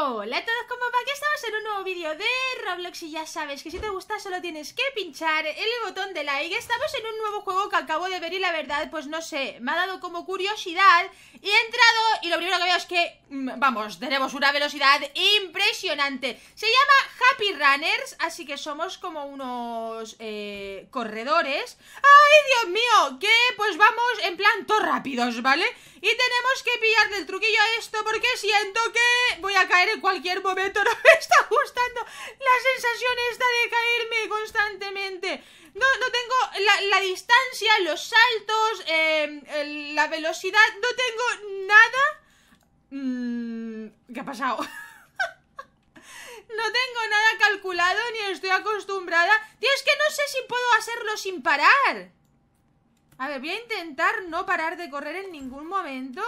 Hola a todos, ¿cómo va? Aquí estamos en un nuevo vídeo de Roblox y ya sabes que si te gusta solo tienes que pinchar el botón de like Estamos en un nuevo juego que acabo de ver y la verdad, pues no sé, me ha dado como curiosidad Y he entrado y lo primero que veo es que, mm, vamos, tenemos una velocidad impresionante Se llama Happy Runners, así que somos como unos eh, corredores ¡Ay, Dios mío! Que pues vamos en plan todos rápidos, ¿vale? Y tenemos que pillar el truquillo a esto porque siento que voy a caer en cualquier momento. No me está gustando la sensación esta de caerme constantemente. No, no tengo la, distancia, los saltos, em, la velocidad. No tengo nada. Mm, ¿Qué ha pasado? No tengo nada calculado ni estoy acostumbrada. Tío, es que no sé si puedo hacerlo sin parar. A ver, voy a intentar no parar de correr en ningún momento.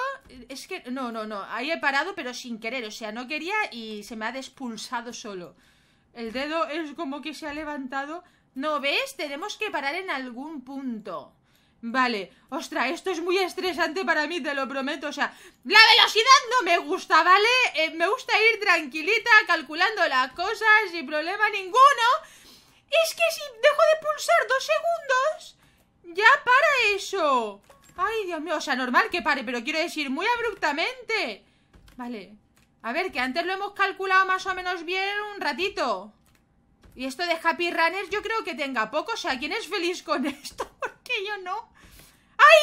Es que, no, no, no. Ahí he parado, pero sin querer. O sea, no quería y se me ha despulsado solo. El dedo es como que se ha levantado. ¿No ves? Tenemos que parar en algún punto. Vale. Ostras, esto es muy estresante para mí, te lo prometo. O sea, la velocidad no me gusta, ¿vale? Eh, me gusta ir tranquilita, calculando las cosas, sin problema ninguno. Es que si dejo de pulsar dos segundos ¡Ya para eso! ¡Ay, Dios mío! O sea, normal que pare, pero quiero decir, muy abruptamente. Vale. A ver, que antes lo hemos calculado más o menos bien un ratito. Y esto de Happy Runners yo creo que tenga poco. O sea, ¿quién es feliz con esto? Porque yo no. ¡Ay,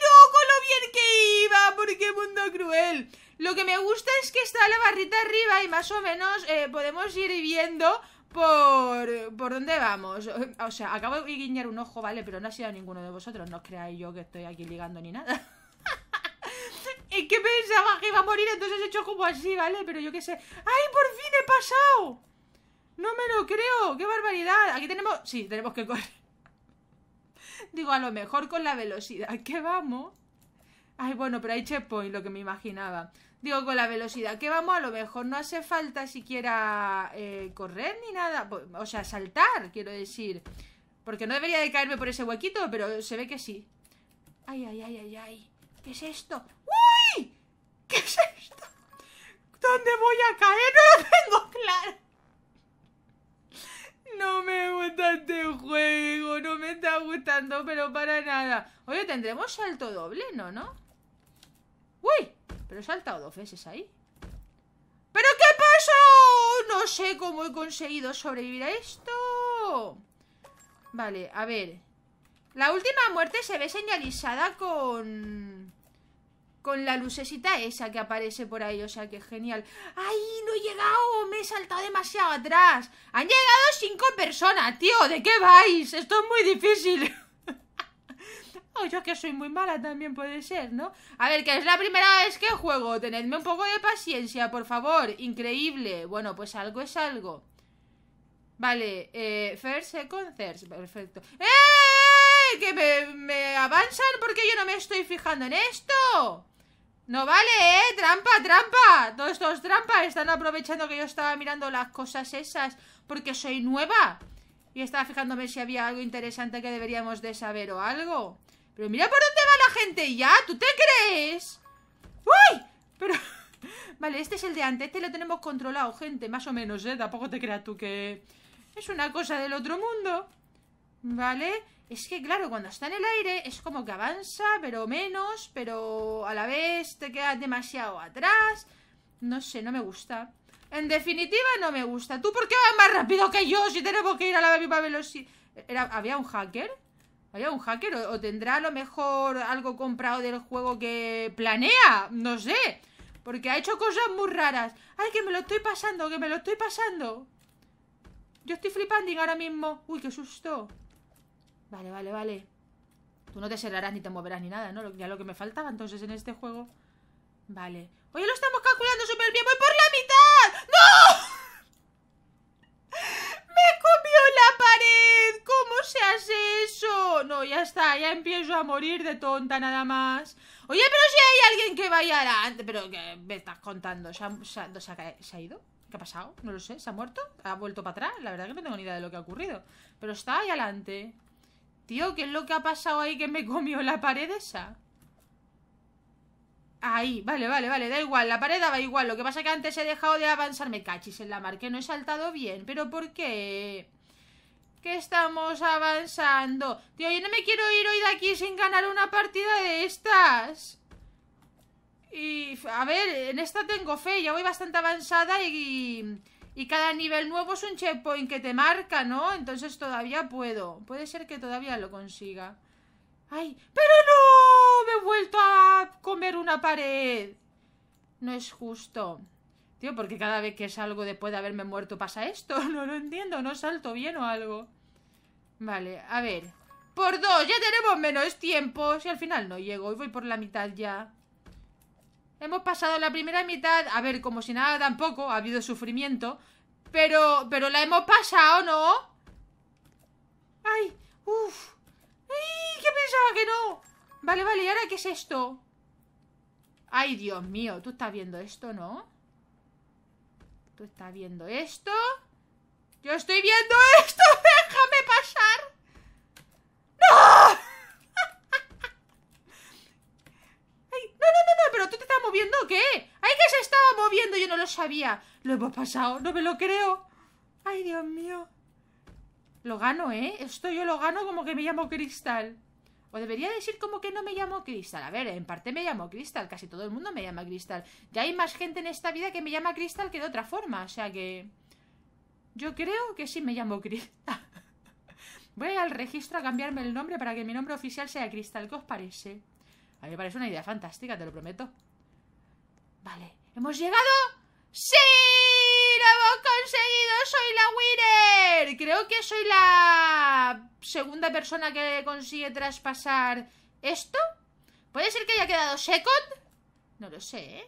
no! Con lo bien que iba. ¡Por qué mundo cruel! Lo que me gusta es que está la barrita arriba y más o menos eh, podemos ir viendo por, por dónde vamos. O sea, acabo de guiñar un ojo, ¿vale? Pero no ha sido ninguno de vosotros, no os creáis yo que estoy aquí ligando ni nada. ¿Y que pensaba que iba a morir, entonces he hecho como así, ¿vale? Pero yo qué sé. ¡Ay, por fin he pasado! No me lo creo, qué barbaridad. Aquí tenemos... Sí, tenemos que correr. Digo, a lo mejor con la velocidad qué vamos Ay, bueno, pero hay checkpoint, lo que me imaginaba. Digo, con la velocidad que vamos, a lo mejor no hace falta siquiera eh, correr ni nada. O sea, saltar, quiero decir. Porque no debería de caerme por ese huequito, pero se ve que sí. Ay, ay, ay, ay, ay. ¿Qué es esto? ¡Uy! ¿Qué es esto? ¿Dónde voy a caer? No lo tengo claro. No me gusta este juego, no me está gustando, pero para nada. Oye, tendremos salto doble, ¿no? ¿No? Pero he saltado dos veces ahí ¿Pero qué pasó? No sé cómo he conseguido sobrevivir a esto Vale, a ver La última muerte se ve señalizada con... Con la lucecita esa que aparece por ahí O sea que genial ¡Ay, no he llegado! Me he saltado demasiado atrás Han llegado cinco personas, tío ¿De qué vais? Esto es muy difícil Oh, yo que soy muy mala también puede ser, ¿no? A ver, que es la primera vez que juego. Tenedme un poco de paciencia, por favor. Increíble. Bueno, pues algo es algo. Vale, eh, first, second, Perfecto. ¡Eh! Que me, me avanzan porque yo no me estoy fijando en esto. No vale, ¿eh? Trampa, trampa. Todos estos trampas están aprovechando que yo estaba mirando las cosas esas porque soy nueva. Y estaba fijándome si había algo interesante que deberíamos de saber o algo. Pero mira por dónde va la gente ya, ¿tú te crees? ¡Uy! Pero... Vale, este es el de antes, este lo tenemos controlado, gente, más o menos, ¿eh? Tampoco te creas tú que... Es una cosa del otro mundo. ¿Vale? Es que, claro, cuando está en el aire es como que avanza, pero menos, pero a la vez te quedas demasiado atrás. No sé, no me gusta. En definitiva, no me gusta. ¿Tú por qué vas más rápido que yo si tenemos que ir a la misma velocidad? ¿Había un hacker? Vaya, un hacker? O, tendrá a lo mejor algo comprado del juego que planea? No sé. Porque ha hecho cosas muy raras. ¡Ay, que me lo estoy pasando! ¡Que me lo estoy pasando! Yo estoy flipando ahora mismo. ¡Uy, qué susto! Vale, vale, vale. Tú no te cerrarás ni te moverás ni nada, ¿no? Ya lo que me faltaba entonces en este juego. Vale. Oye, lo estamos calculando súper bien. ¡Voy por la mitad! no, ya está, ya empiezo a morir de tonta nada más. Oye, pero si hay alguien que vaya adelante, pero que me estás contando, ¿Se ha, ido? ¿Qué ha pasado? No lo sé, ¿se ha muerto? ¿Ha vuelto para atrás? La verdad que no tengo ni idea de lo que ha ocurrido, pero está ahí adelante. Tío, ¿qué es lo que ha pasado ahí que me comió la pared esa? Ahí, vale, vale, vale, da igual, la pared va igual Lo que pasa es que antes he dejado de avanzar Me cachis en la mar, que no he saltado bien ¿Pero por qué? que estamos avanzando. Tío, yo no me quiero ir hoy de aquí sin ganar una partida de estas. Y, a ver, en esta tengo fe, ya voy bastante avanzada y, y cada nivel nuevo es un checkpoint que te marca, ¿no? Entonces todavía puedo. Puede ser que todavía lo consiga. ¡Ay! ¡Pero no! Me he vuelto a comer una pared. No es justo. Tío, porque cada vez que salgo después de haberme muerto pasa esto. No lo entiendo, no salto bien o algo. Vale, a ver. Por dos, ya tenemos menos tiempo. Si al final no llego y voy por la mitad ya. Hemos pasado la primera mitad, a ver, como si nada tampoco, ha habido sufrimiento. Pero, pero la hemos pasado, ¿no? ¡Ay! ¡Uf! ¡Ay! ¿Qué pensaba que no? Vale, vale, ¿y ahora qué es esto? ¡Ay, Dios mío! ¿Tú estás viendo esto, no? Tú estás viendo esto. Yo estoy viendo esto. Déjame pasar. ¡No! Ay, no, no, no, no, pero tú te estás moviendo, o ¿qué? Ay, que se estaba moviendo, yo no lo sabía. Lo hemos pasado, no me lo creo. Ay, Dios mío. Lo gano, ¿eh? Esto yo lo gano como que me llamo Cristal debería decir como que no me llamo Crystal. A ver, en parte me llamo Crystal, casi todo el mundo me llama Crystal. Ya hay más gente en esta vida que me llama Crystal que de otra forma, o sea que... Yo creo que sí me llamo Crystal. Voy al registro a cambiarme el nombre para que mi nombre oficial sea Crystal. ¿Qué os parece? A mí me parece una idea fantástica, te lo prometo. Vale, ¿hemos llegado? ¡Sí! ¡Lo hemos conseguido! ¡Soy la winner! Creo que soy la segunda persona que consigue traspasar esto. ¿Puede ser que haya quedado second? No lo sé, ¿eh?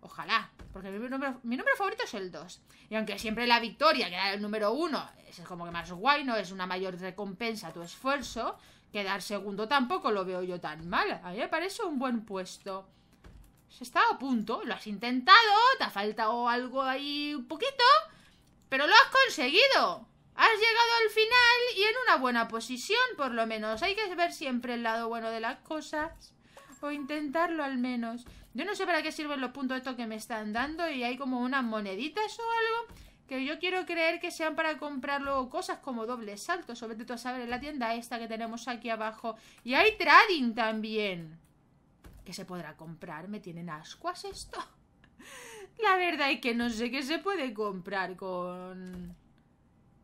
Ojalá, porque mi número, favorito es el 2. Y aunque siempre la victoria, que el número 1, es como que más guay, ¿no? Es una mayor recompensa a tu esfuerzo. Quedar segundo tampoco lo veo yo tan mal. A mí me parece un buen puesto se a punto, lo has intentado, te ha faltado algo ahí un poquito, pero lo has conseguido. Has llegado al final y en una buena posición, por lo menos. Hay que ver siempre el lado bueno de las cosas. O intentarlo al menos. Yo no sé para qué sirven los puntos estos que me están dando y hay como unas moneditas o algo que yo quiero creer que sean para comprar luego cosas como doble salto. sobre todo a saber en la tienda esta que tenemos aquí abajo. Y hay trading también que se podrá comprar. ¿Me tienen ascuas esto? La verdad es que no sé qué se puede comprar con...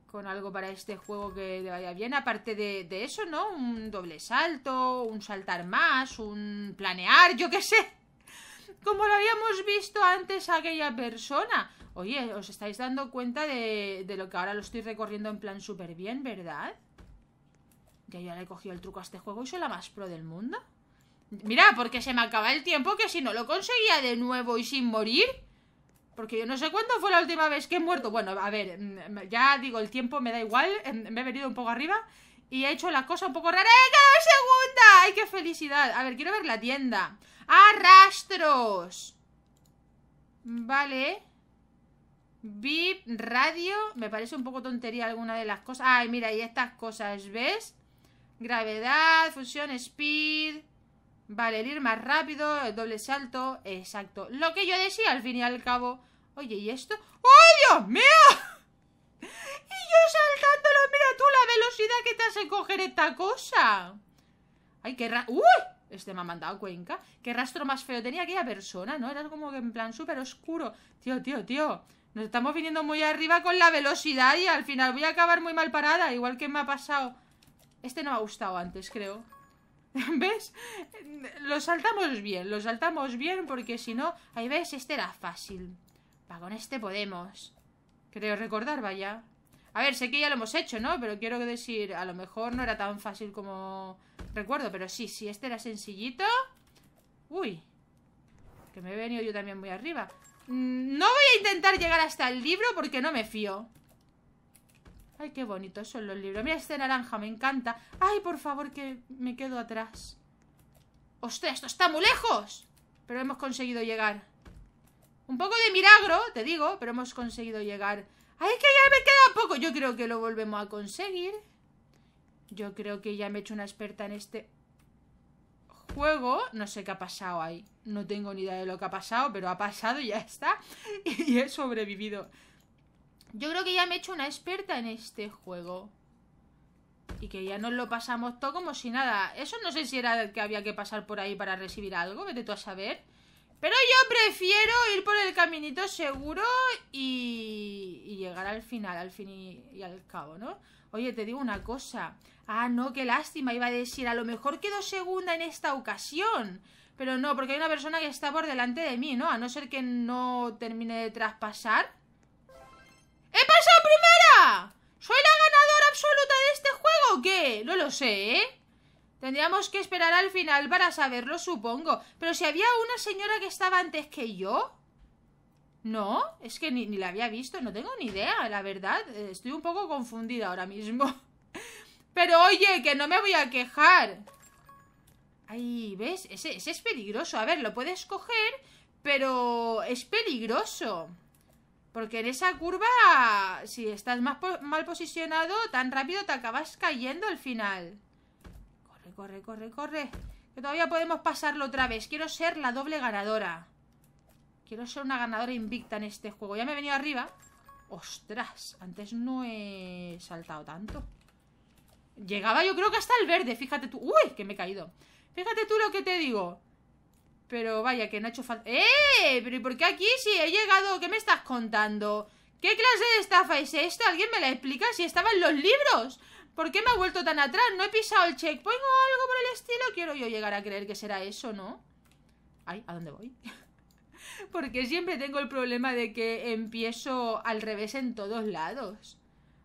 Con algo para este juego que le vaya bien. Aparte de, eso, ¿no? Un doble salto, un saltar más, un planear, yo qué sé. Como lo habíamos visto antes a aquella persona. Oye, os estáis dando cuenta de, de lo que ahora lo estoy recorriendo en plan súper bien, ¿verdad? Ya yo le he cogido el truco a este juego y soy la más pro del mundo. Mira, porque se me acaba el tiempo que si no lo conseguía de nuevo y sin morir. Porque yo no sé cuándo fue la última vez que he muerto. Bueno, a ver, mm, mm, ya digo, el tiempo me da igual. Em, me he venido un poco arriba y he hecho las cosas un poco raras ¡Eh, segunda! ¡Ay, qué felicidad! A ver, quiero ver la tienda. ¡Arrastros! Vale. VIP, radio. Me parece un poco tontería alguna de las cosas. Ay, mira, y estas cosas, ¿ves? Gravedad, fusión, speed. Vale, el ir más rápido, el doble salto, exacto. Lo que yo decía al fin y al cabo. Oye, ¿y esto? ¡Oh, Dios mío! y yo saltándolo, mira tú la velocidad que te hace coger esta cosa. Ay, qué rastro. ¡Uy! Este me ha mandado Cuenca. Qué rastro más feo tenía aquella persona, ¿no? Era como que en plan súper oscuro. Tío, tío, tío. Nos estamos viniendo muy arriba con la velocidad y al final voy a acabar muy mal parada, igual que me ha pasado. Este no me ha gustado antes, creo. ¿Ves? Lo saltamos bien, lo saltamos bien porque si no... Ahí ves, este era fácil. Va, con este podemos. Creo recordar, vaya. A ver, sé que ya lo hemos hecho, ¿no? Pero quiero decir, a lo mejor no era tan fácil como recuerdo. Pero sí, sí, este era sencillito. Uy. Que me he venido yo también muy arriba. Mm, no voy a intentar llegar hasta el libro porque no me fío. Ay, qué bonitos son los libros. Mira este naranja, me encanta. Ay, por favor, que me quedo atrás. ¡Ostras, esto está muy lejos! Pero hemos conseguido llegar. Un poco de milagro, te digo, pero hemos conseguido llegar. ¡Ay, que ya me queda poco! Yo creo que lo volvemos a conseguir. Yo creo que ya me he hecho una experta en este juego. No sé qué ha pasado ahí. No tengo ni idea de lo que ha pasado, pero ha pasado y ya está. y he sobrevivido. Yo creo que ya me he hecho una experta en este juego. Y que ya nos lo pasamos todo como si nada. Eso no sé si era que había que pasar por ahí para recibir algo, vete tú a saber. Pero yo prefiero ir por el caminito seguro y, y llegar al final, al fin y, y, al cabo, ¿no? Oye, te digo una cosa. Ah, no, qué lástima, iba a decir, a lo mejor quedo segunda en esta ocasión. Pero no, porque hay una persona que está por delante de mí, ¿no? A no ser que no termine de traspasar. ¡He pasado primera! ¿Soy la ganadora absoluta de este juego o qué? No lo sé, ¿eh? Tendríamos que esperar al final para saberlo, supongo. Pero si había una señora que estaba antes que yo. No, es que ni, la había visto, no tengo ni idea, la verdad. Eh, estoy un poco confundida ahora mismo. Pero oye, que no me voy a quejar. Ahí, ¿ves? ese es peligroso. A ver, lo puedes coger, pero es peligroso. Porque en esa curva, si estás más mal posicionado, tan rápido te acabas cayendo al final. Corre, corre, corre, corre. Que todavía podemos pasarlo otra vez. Quiero ser la doble ganadora. Quiero ser una ganadora invicta en este juego. Ya me he venido arriba. Ostras, antes no he saltado tanto. Llegaba yo creo que hasta el verde, fíjate tú. Uy, que me he caído. Fíjate tú lo que te digo. Pero vaya, que no ha hecho falta. ¡Eh! ¿Pero y por qué aquí si he llegado? ¿Qué me estás contando? ¿Qué clase de estafa es esto? ¿Alguien me la explica? Si estaba en los libros. ¿Por qué me ha vuelto tan atrás? ¿No he pisado el check. ¿Pongo algo por el estilo? Quiero yo llegar a creer que será eso, ¿no? Ay, ¿a dónde voy? Porque siempre tengo el problema de que empiezo al revés en todos lados.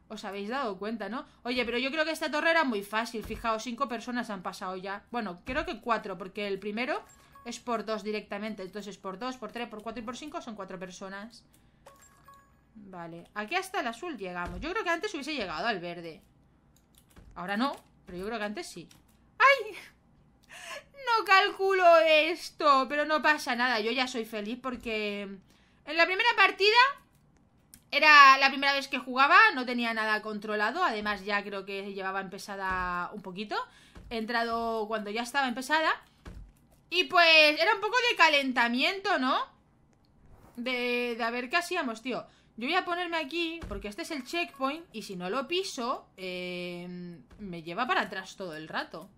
Os habéis dado cuenta, ¿no? Oye, pero yo creo que esta torre era muy fácil. Fijaos, cinco personas han pasado ya. Bueno, creo que cuatro, porque el primero es por dos directamente. Entonces por dos, por tres, por cuatro y por cinco son cuatro personas. Vale, aquí hasta el azul llegamos. Yo creo que antes hubiese llegado al verde. Ahora no, pero yo creo que antes sí. ¡Ay! No calculo esto, pero no pasa nada. Yo ya soy feliz porque en la primera partida era la primera vez que jugaba, no tenía nada controlado. Además ya creo que llevaba empezada un poquito. He entrado cuando ya estaba empezada. Y pues era un poco de calentamiento, ¿no? De, de a ver qué hacíamos, tío. Yo voy a ponerme aquí, porque este es el checkpoint, y si no lo piso, eh, me lleva para atrás todo el rato.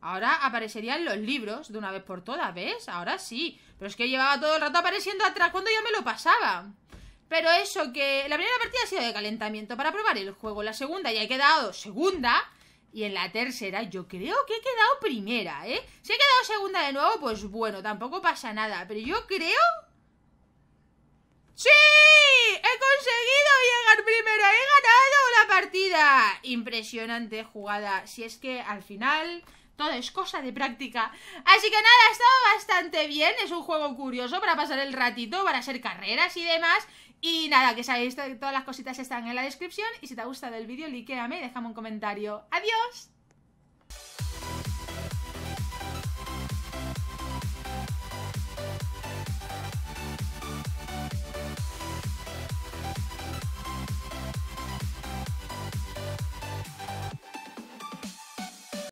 Ahora aparecerían los libros de una vez por todas, ¿ves? Ahora sí. Pero es que llevaba todo el rato apareciendo atrás cuando ya me lo pasaba. Pero eso, que la primera partida ha sido de calentamiento para probar el juego. La segunda ya he quedado segunda. Y en la tercera yo creo que he quedado primera, ¿eh? Si he quedado segunda de nuevo, pues bueno, tampoco pasa nada. Pero yo creo... ¡Sí! ¡He conseguido llegar primera! ¡He ganado la partida! Impresionante jugada. Si es que al final... Todo es cosa de práctica. Así que nada, ha estado bastante bien. Es un juego curioso para pasar el ratito, para hacer carreras y demás. Y nada, que sabéis, todas las cositas están en la descripción. Y si te ha gustado el vídeo, likeame y déjame un comentario. ¡Adiós!